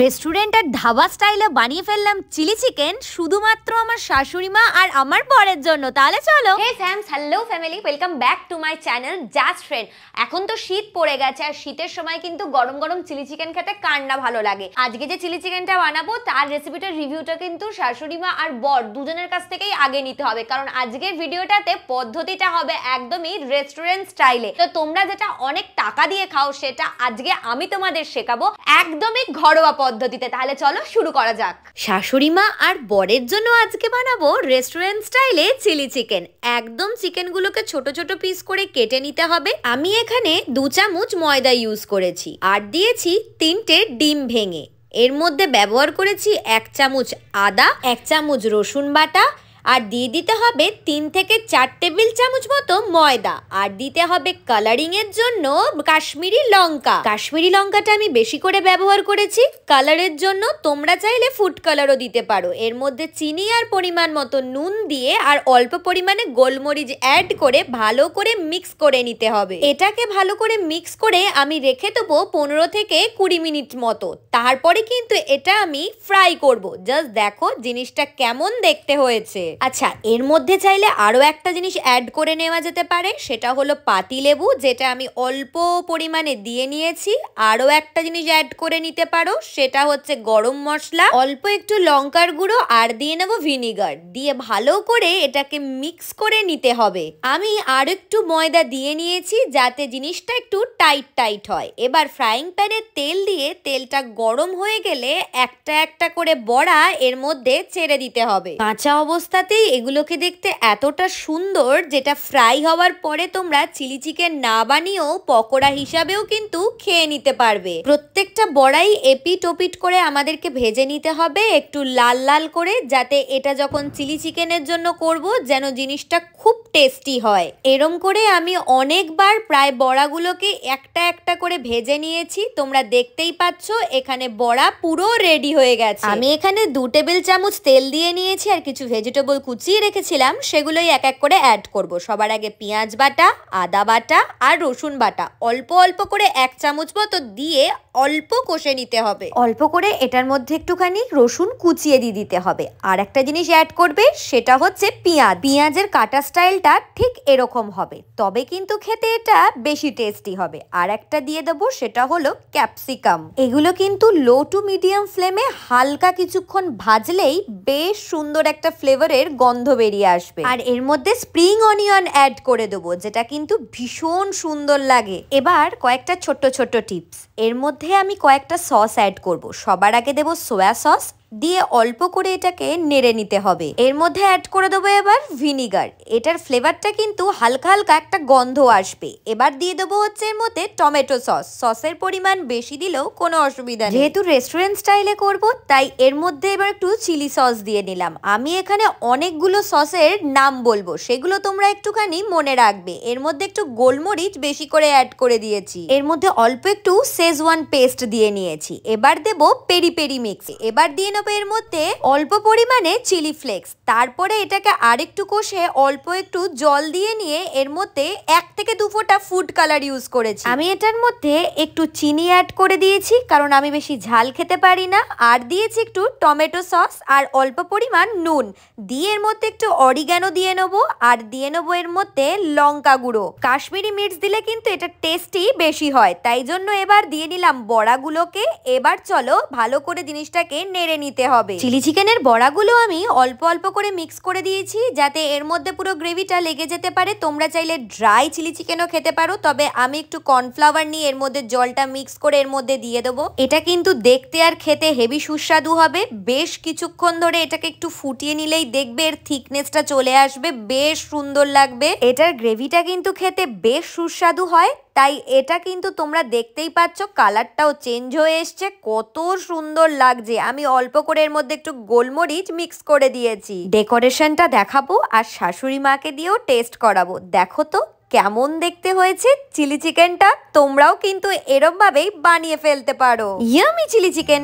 restaurant আর ধাবা স্টাইলে বানিয়ে ফেললাম চিলি চিকেন শুধুমাত্র আমার শাশুড়ি মা আর আমার বরের জন্য তাহলে চলো hey fams hello family welcome back to my channel just friend এখন তো শীত পড়ে গেছে আর শীতের সময় কিন্তু গরম গরম চিলি চিকেন খেতে কার না ভালো লাগে আজকে যে চিলি চিকেনটা বানাবো তার রেসিপিটার রিভিউটা কিন্তু শাশুড়ি মা আর বর দুজনের কাছ থেকেই আগে নিতে হবে কারণ আজকের ভিডিওটাতে পদ্ধতিটা হবে একদমই রেস্টুরেন্ট স্টাইলে তো তোমরা যেটা অনেক টাকা দিয়ে খাও সেটা আজকে আমি তোমাদের শেখাবো একদমই ঘরোয়া ঘরোয়া পদ্ধতিতে তাহলে চলো শুরু করা যাক শাশুড়ি মা আর বরের জন্য আজকে বানাবো রেস্টুরেন্ট স্টাইলে চিলি চিকেন একদম চিকেনগুলোকে ছোট ছোট পিস করে কেটে নিতে হবে আমি এখানে দু চামচ ময়দা ইউজ করেছি আর দিয়েছি তিনটে ডিম ভেঙে এর মধ্যে ব্যবহার করেছি এক চামচ আদা এক চামচ রসুন বাটা আর দিয়ে দিতে হবে তিন থেকে চার টেবিল চামচ মতো ময়দা আর দিতে হবে কালারিংয়ের জন্য কাশ্মীরি লঙ্কা কাশ্মীরি লঙ্কাটা আমি বেশি করে ব্যবহার করেছি কালারের জন্য তোমরা চাইলে ফুড কালারও দিতে পারো এর মধ্যে চিনি আর পরিমাণ মতো নুন দিয়ে আর অল্প পরিমাণে গোলমরিচ অ্যাড করে ভালো করে মিক্স করে নিতে হবে এটাকে ভালো করে মিক্স করে আমি রেখে দেবো পনেরো থেকে কুড়ি মিনিট মতো তারপরে কিন্তু এটা আমি ফ্রাই করব জাস্ট দেখো জিনিসটা কেমন দেখতে হয়েছে আচ্ছা এর মধ্যে চাইলে আরও একটা জিনিস অ্যাড করে নেওয়া যেতে পারে সেটা হলো পাতিলেবু যেটা আমি অল্প পরিমাণে দিয়ে নিয়েছি আরও একটা জিনিস অ্যাড করে নিতে পারো সেটা হচ্ছে গরম মশলা অল্প একটু লঙ্কার গুঁড়ো আর দিয়ে নেবো ভিনিগার দিয়ে ভালো করে এটাকে মিক্স করে নিতে হবে আমি আর একটু ময়দা দিয়ে নিয়েছি যাতে জিনিসটা একটু টাইট টাইট হয় এবার ফ্রাইং প্যানে তেল দিয়ে তেলটা গরম হয়ে গেলে একটা একটা করে বড়া এর মধ্যে ছেড়ে দিতে হবে কাঁচা অবস্থা সাথেই এগুলোকে দেখতে এতটা সুন্দর যেটা ফ্রাই হওয়ার পরে তোমরা চিলি চিকেন না বানিয়েও পকোড়া হিসাবেও কিন্তু খেয়ে নিতে পারবে প্রত্যেকটা বড়াই এপিট ওপিট করে আমাদেরকে ভেজে নিতে হবে একটু লাল লাল করে যাতে এটা যখন চিলি চিকেনের জন্য করব যেন জিনিসটা খুব টেস্টি হয় এরম করে আমি অনেকবার প্রায় বড়াগুলোকে একটা একটা করে ভেজে নিয়েছি তোমরা দেখতেই পাচ্ছ এখানে বড়া পুরো রেডি হয়ে গেছে আমি এখানে দু টেবিল চামচ তেল দিয়ে নিয়েছি আর কিছু ভেজিটেবল বই কুচিয়ে রেখেছিলাম সেগুলোই এক এক করে অ্যাড করব সবার আগে পেঁয়াজ বাটা আদা বাটা আর রসুন বাটা অল্প অল্প করে এক চামচ মতো দিয়ে অল্প কষে নিতে হবে অল্প করে এটার মধ্যে একটুখানি রসুন কুচিয়ে দিয়ে দিতে হবে আর একটা জিনিস অ্যাড করবে সেটা হচ্ছে পেঁয়াজ পেঁয়াজের কাটা স্টাইলটা ঠিক এরকম হবে তবে কিন্তু খেতে এটা বেশি টেস্টি হবে আর একটা দিয়ে দেবো সেটা হলো ক্যাপসিকাম এগুলো কিন্তু লো টু মিডিয়াম ফ্লেমে হালকা কিছুক্ষণ ভাজলেই বেশ সুন্দর একটা ফ্লেভারে ফুলের গন্ধ বেরিয়ে আসবে আর এর মধ্যে স্প্রিং অনিয়ন অ্যাড করে দেবো যেটা কিন্তু ভীষণ সুন্দর লাগে এবার কয়েকটা ছোট্ট ছোট্ট টিপস এর মধ্যে আমি কয়েকটা সস অ্যাড করব সবার আগে দেবো সোয়া সস দিয়ে অল্প করে এটাকে নেড়ে নিতে হবে এর মধ্যে অ্যাড করে দেবো এবার ভিনিগার এটার ফ্লেভারটা কিন্তু হালকা হালকা একটা গন্ধ আসবে এবার দিয়ে দেবো হচ্ছে এর মধ্যে টমেটো সস সসের পরিমাণ বেশি দিলেও কোনো অসুবিধা নেই যেহেতু রেস্টুরেন্ট স্টাইলে করব তাই এর মধ্যে এবার একটু চিলি সস দিয়ে নিলাম আমি এখানে অনেকগুলো সসের নাম বলবো সেগুলো তোমরা একটুখানি মনে রাখবে এর মধ্যে একটু গোলমরিচ বেশি করে অ্যাড করে দিয়েছি এর মধ্যে অল্প একটু সেজওয়ান পেস্ট দিয়ে নিয়েছি এবার দেবো পেরি পেরি মিক্স এবার দিয়ে এর মধ্যে অল্প পরিমাণে চিলি ফ্লেক্স তারপরে এটাকে আরেকটু কষে অল্প একটু জল দিয়ে নিয়ে এর মধ্যে এক থেকে দু ফোঁটা ফুড কালার ইউজ করেছি আমি এটার মধ্যে একটু চিনি অ্যাড করে দিয়েছি কারণ আমি বেশি ঝাল খেতে পারি না আর দিয়েছি একটু টমেটো সস আর অল্প পরিমাণ নুন দিয়ে এর মধ্যে একটু অরিগ্যানো দিয়ে নেবো আর দিয়ে নেবো এর মধ্যে লঙ্কা গুঁড়ো কাশ্মীরি মির্চ দিলে কিন্তু এটা টেস্টি বেশি হয় তাই জন্য এবার দিয়ে নিলাম বড়াগুলোকে এবার চলো ভালো করে জিনিসটাকে নেড়ে নিই দিতে হবে চিলি চিকেনের বড়াগুলো আমি অল্প অল্প করে মিক্স করে দিয়েছি যাতে এর মধ্যে পুরো গ্রেভিটা লেগে যেতে পারে তোমরা চাইলে ড্রাই চিলি চিকেনও খেতে পারো তবে আমি একটু কর্নফ্লাওয়ার নিয়ে এর মধ্যে জলটা মিক্স করে এর মধ্যে দিয়ে দেবো এটা কিন্তু দেখতে আর খেতে হেভি সুস্বাদু হবে বেশ কিছুক্ষণ ধরে এটাকে একটু ফুটিয়ে নিলেই দেখবে এর থিকনেসটা চলে আসবে বেশ সুন্দর লাগবে এটার গ্রেভিটা কিন্তু খেতে বেশ সুস্বাদু হয় তাই এটা কিন্তু তোমরা দেখতেই পাচ্ছ কালারটাও চেঞ্জ হয়ে এসছে কত সুন্দর লাগছে আমি অল্প করে এর মধ্যে একটু গোলমরিচ মিক্স করে দিয়েছি ডেকোরেশনটা দেখাবো আর শাশুড়ি মাকে দিয়েও টেস্ট করাবো দেখো তো কেমন দেখতে হয়েছে চিলি চিকেনটা তোমরাও কিন্তু এরমভাবেই বানিয়ে ফেলতে পারো ইয়ামি চিলি চিকেন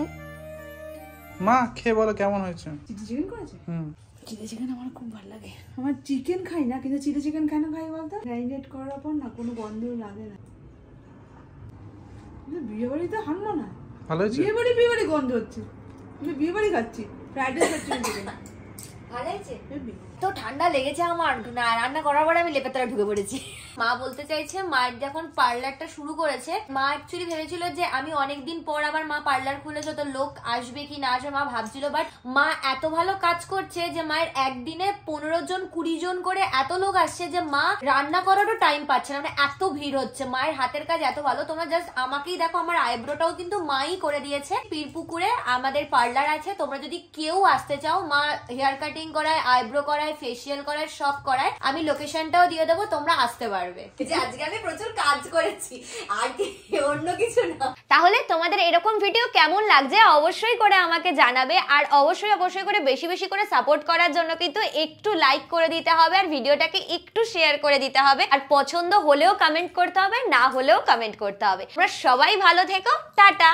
মা খেয়ে বলো কেমন হয়েছে চিলি চিকেন করেছে হুম চিলি চিকেন আমার খুব ভালো লাগে আমার চিকেন খাই না কিন্তু চিলি চিকেন কেন খাই বলতো ম্যারিনেট করার পর না কোনো গন্ধ লাগে না বিয়ে বাড়িতে হারলো না বিয়ে বাড়ি বিয়ে বাড়ি গন্ধ হচ্ছে বিয়ে বাড়ি খাচ্ছি ফ্রাইড রাইস খাচ্ছি তো ঠান্ডা লেগেছে আমার না রান্না করার পরে আমি লেপেতলা ঢুকে পড়েছি মা বলতে চাইছে মায়ের যখন পার্লারটা শুরু করেছে মা অ্যাকচুয়ালি ভেবেছিল যে আমি অনেকদিন পর আবার মা পার্লার খুলেছে তো লোক আসবে কি না আসবে মা ভাবছিল বাট মা এত ভালো কাজ করছে যে মায়ের একদিনে পনেরো জন কুড়ি জন করে এত লোক আসছে যে মা রান্না করারও টাইম পাচ্ছে না মানে এত ভিড় হচ্ছে মায়ের হাতের কাজ এত ভালো তোমরা জাস্ট আমাকেই দেখো আমার আইব্রোটাও কিন্তু মাই করে দিয়েছে পীরপুকুরে আমাদের পার্লার আছে তোমরা যদি কেউ আসতে চাও মা হেয়ার কাট কাটিং করায় আইব্রো করায় ফেসিয়াল করায় সব করায় আমি লোকেশনটাও দিয়ে দেবো তোমরা আসতে পারবে আজকে আমি প্রচুর কাজ করেছি আর অন্য কিছু না তাহলে তোমাদের এরকম ভিডিও কেমন লাগছে অবশ্যই করে আমাকে জানাবে আর অবশ্যই অবশ্যই করে বেশি বেশি করে সাপোর্ট করার জন্য কিন্তু একটু লাইক করে দিতে হবে আর ভিডিওটাকে একটু শেয়ার করে দিতে হবে আর পছন্দ হলেও কমেন্ট করতে হবে না হলেও কমেন্ট করতে হবে আমরা সবাই ভালো থেকো টাটা